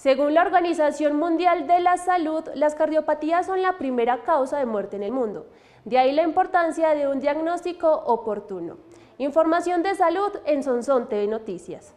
Según la Organización Mundial de la Salud, las cardiopatías son la primera causa de muerte en el mundo. De ahí la importancia de un diagnóstico oportuno. Información de salud en Sonson TV Noticias.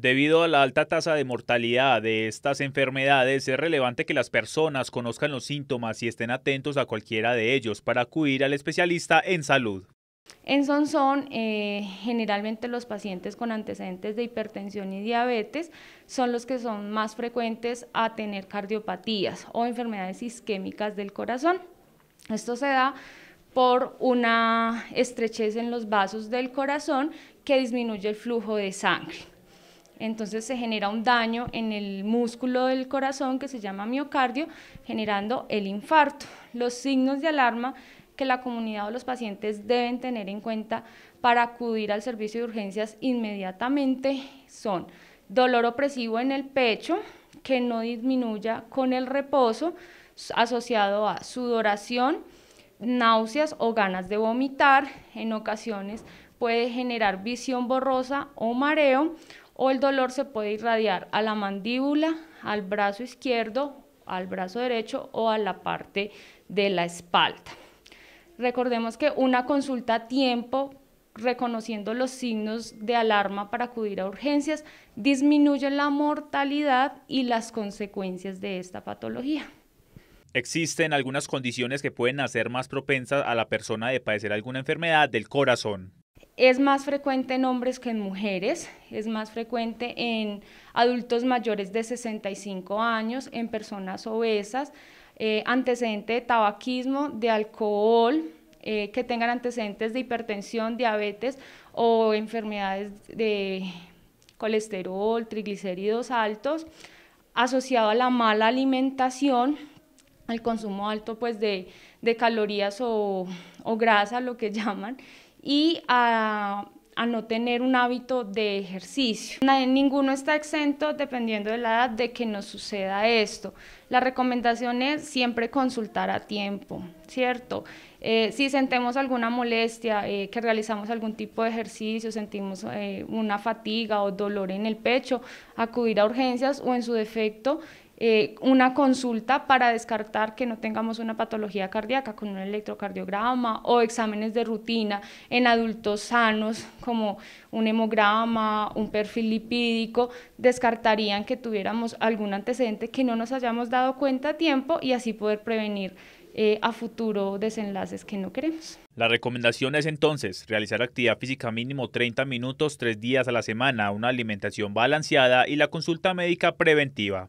Debido a la alta tasa de mortalidad de estas enfermedades, es relevante que las personas conozcan los síntomas y estén atentos a cualquiera de ellos para acudir al especialista en salud. En Sonson, eh, generalmente los pacientes con antecedentes de hipertensión y diabetes son los que son más frecuentes a tener cardiopatías o enfermedades isquémicas del corazón. Esto se da por una estrechez en los vasos del corazón que disminuye el flujo de sangre entonces se genera un daño en el músculo del corazón que se llama miocardio, generando el infarto. Los signos de alarma que la comunidad o los pacientes deben tener en cuenta para acudir al servicio de urgencias inmediatamente son dolor opresivo en el pecho, que no disminuya con el reposo, asociado a sudoración, náuseas o ganas de vomitar, en ocasiones puede generar visión borrosa o mareo o el dolor se puede irradiar a la mandíbula, al brazo izquierdo, al brazo derecho o a la parte de la espalda. Recordemos que una consulta a tiempo reconociendo los signos de alarma para acudir a urgencias, disminuye la mortalidad y las consecuencias de esta patología. Existen algunas condiciones que pueden hacer más propensas a la persona de padecer alguna enfermedad del corazón. Es más frecuente en hombres que en mujeres, es más frecuente en adultos mayores de 65 años, en personas obesas, antecedentes eh, antecedente de tabaquismo, de alcohol, eh, que tengan antecedentes de hipertensión, diabetes o enfermedades de colesterol, triglicéridos altos, asociado a la mala alimentación, al consumo alto pues de, calorías o grasa, lo que llaman, y a, no tener un hábito de ejercicio. Ninguno está exento, dependiendo de la edad, de que nos suceda esto. La recomendación es siempre consultar a tiempo, ¿cierto? Eh, si sentemos alguna molestia, eh, que realizamos algún tipo de ejercicio, sentimos eh, una fatiga o dolor en el pecho, acudir a urgencias o en su defecto, eh, una consulta para descartar que no tengamos una patología cardíaca con un electrocardiograma o exámenes de rutina en adultos sanos como un hemograma, un perfil lipídico, descartarían que tuviéramos algún antecedente que no nos hayamos dado cuenta a tiempo y así poder prevenir eh, a futuro desenlaces que no queremos. La recomendación es entonces realizar actividad física mínimo 30 minutos, tres días a la semana, una alimentación balanceada y la consulta médica preventiva.